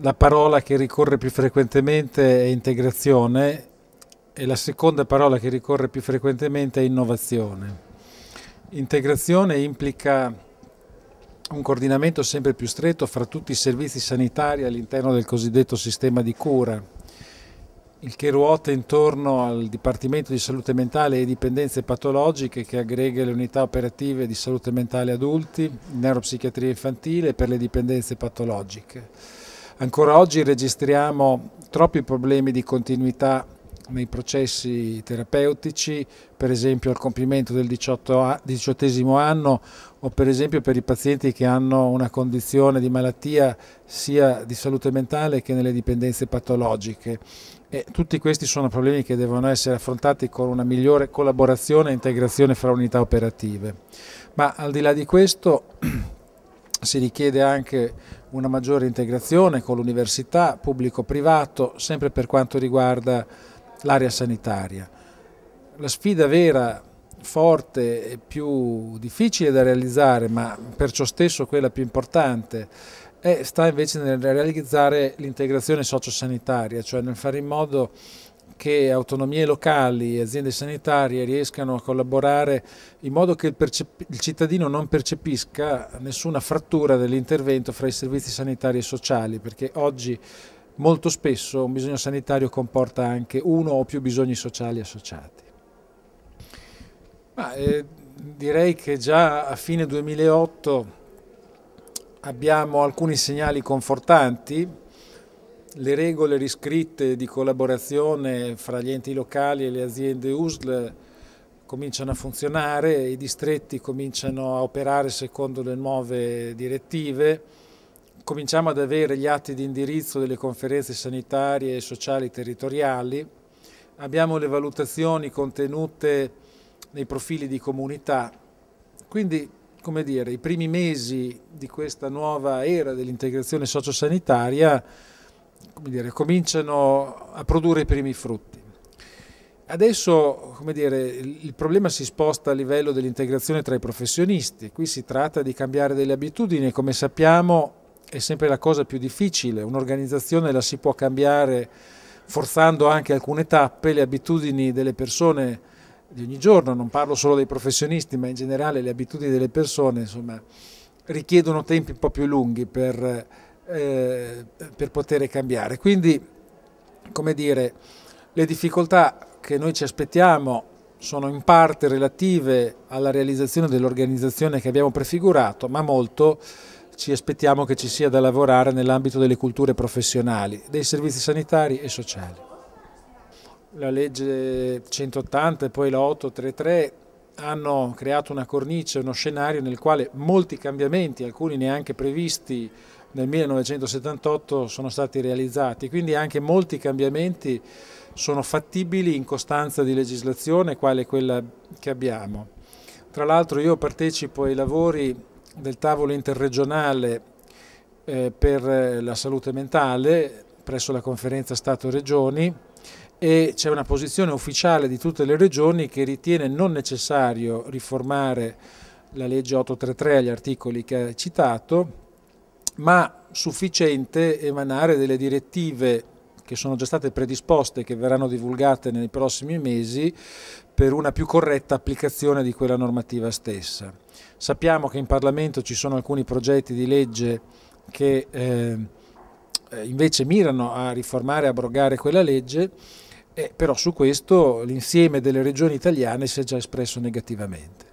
la parola che ricorre più frequentemente è integrazione e la seconda parola che ricorre più frequentemente è innovazione. Integrazione implica un coordinamento sempre più stretto fra tutti i servizi sanitari all'interno del cosiddetto sistema di cura, il che ruota intorno al Dipartimento di Salute Mentale e Dipendenze Patologiche che aggrega le unità operative di salute mentale adulti, neuropsichiatria infantile per le dipendenze patologiche. Ancora oggi registriamo troppi problemi di continuità nei processi terapeutici, per esempio al compimento del 18, anno o per esempio per i pazienti che hanno una condizione di malattia sia di salute mentale che nelle dipendenze patologiche. E tutti questi sono problemi che devono essere affrontati con una migliore collaborazione e integrazione fra unità operative. Ma al di là di questo si richiede anche una maggiore integrazione con l'università, pubblico-privato, sempre per quanto riguarda l'area sanitaria. La sfida vera, forte e più difficile da realizzare, ma perciò stesso quella più importante, è, sta invece nel realizzare l'integrazione sociosanitaria, cioè nel fare in modo che autonomie locali e aziende sanitarie riescano a collaborare in modo che il, il cittadino non percepisca nessuna frattura dell'intervento fra i servizi sanitari e sociali, perché oggi molto spesso un bisogno sanitario comporta anche uno o più bisogni sociali associati. Ma, eh, direi che già a fine 2008 abbiamo alcuni segnali confortanti le regole riscritte di collaborazione fra gli enti locali e le aziende USL cominciano a funzionare, i distretti cominciano a operare secondo le nuove direttive, cominciamo ad avere gli atti di indirizzo delle conferenze sanitarie e sociali territoriali, abbiamo le valutazioni contenute nei profili di comunità, quindi come dire, i primi mesi di questa nuova era dell'integrazione sociosanitaria dire, cominciano a produrre i primi frutti. Adesso dire, il problema si sposta a livello dell'integrazione tra i professionisti, qui si tratta di cambiare delle abitudini, come sappiamo è sempre la cosa più difficile, un'organizzazione la si può cambiare forzando anche alcune tappe, le abitudini delle persone di ogni giorno, non parlo solo dei professionisti, ma in generale le abitudini delle persone insomma, richiedono tempi un po' più lunghi per eh, per poter cambiare. Quindi, come dire, le difficoltà che noi ci aspettiamo sono in parte relative alla realizzazione dell'organizzazione che abbiamo prefigurato, ma molto ci aspettiamo che ci sia da lavorare nell'ambito delle culture professionali, dei servizi sanitari e sociali. La legge 180 e poi la 833 hanno creato una cornice, uno scenario nel quale molti cambiamenti, alcuni neanche previsti, nel 1978 sono stati realizzati, quindi anche molti cambiamenti sono fattibili in costanza di legislazione quale quella che abbiamo. Tra l'altro io partecipo ai lavori del tavolo interregionale eh, per eh, la salute mentale presso la conferenza Stato-Regioni e c'è una posizione ufficiale di tutte le regioni che ritiene non necessario riformare la legge 833 agli articoli che ha citato ma sufficiente emanare delle direttive che sono già state predisposte e che verranno divulgate nei prossimi mesi per una più corretta applicazione di quella normativa stessa. Sappiamo che in Parlamento ci sono alcuni progetti di legge che eh, eh invece mirano a riformare e abrogare quella legge, eh, però su questo l'insieme delle regioni italiane si è già espresso negativamente.